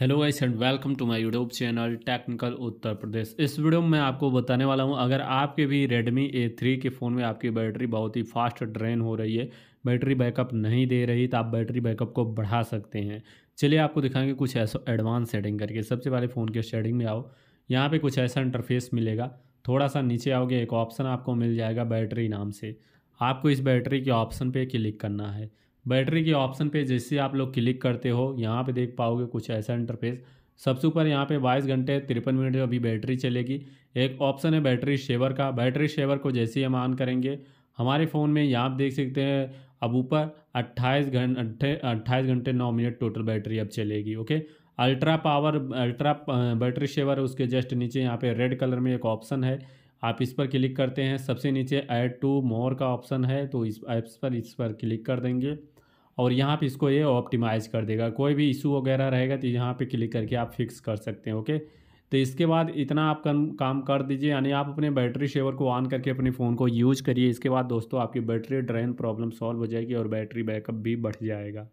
hello guys and welcome to my YouTube channel technical Uttar Pradesh इस वीडियो में मैं आपको बताने वाला हूं अगर आपके भी रेडमी ए थ्री के फ़ोन में आपकी बैटरी बहुत ही फास्ट ड्रेन हो रही है बैटरी बैकअप नहीं दे रही तो आप बैटरी बैकअप को बढ़ा सकते हैं चलिए आपको दिखाएंगे कुछ ऐसा एडवांस सेटिंग करके सबसे पहले फ़ोन के सेटिंग में आओ यहाँ पर कुछ ऐसा इंटरफेस मिलेगा थोड़ा सा नीचे आओगे एक ऑप्शन आपको मिल जाएगा बैटरी नाम से आपको इस बैटरी के ऑप्शन पर क्लिक करना है बैटरी के ऑप्शन पे जैसे आप लोग क्लिक करते हो यहाँ पे देख पाओगे कुछ ऐसा इंटरफेस सबसे ऊपर यहाँ पे बाईस घंटे तिरपन मिनट अभी बैटरी चलेगी एक ऑप्शन है बैटरी शेवर का बैटरी शेवर को जैसे ही हम ऑन करेंगे हमारे फ़ोन में यहाँ आप देख सकते हैं अब ऊपर अट्ठाईस घंटे अट्ठाईस घंटे नौ मिनट टोटल बैटरी अब चलेगी okay ultra power ultra battery saver उसके जस्ट नीचे यहाँ पे रेड कलर में एक ऑप्शन है आप इस पर क्लिक करते हैं सबसे नीचे ऐड टू मोर का ऑप्शन है तो इस ऐप्स पर इस पर क्लिक कर देंगे और यहाँ पे इसको ये ऑप्टिमाइज़ कर देगा कोई भी इशू वगैरह रहेगा तो यहाँ पे क्लिक करके आप फिक्स कर सकते हैं ओके तो इसके बाद इतना आप कम काम कर दीजिए यानी आप अपने बैटरी शेवर को ऑन करके अपने फ़ोन को यूज करिए इसके बाद दोस्तों आपकी बैटरी ड्रेन प्रॉब्लम सॉल्व हो जाएगी और बैटरी बैकअप भी बढ़ जाएगा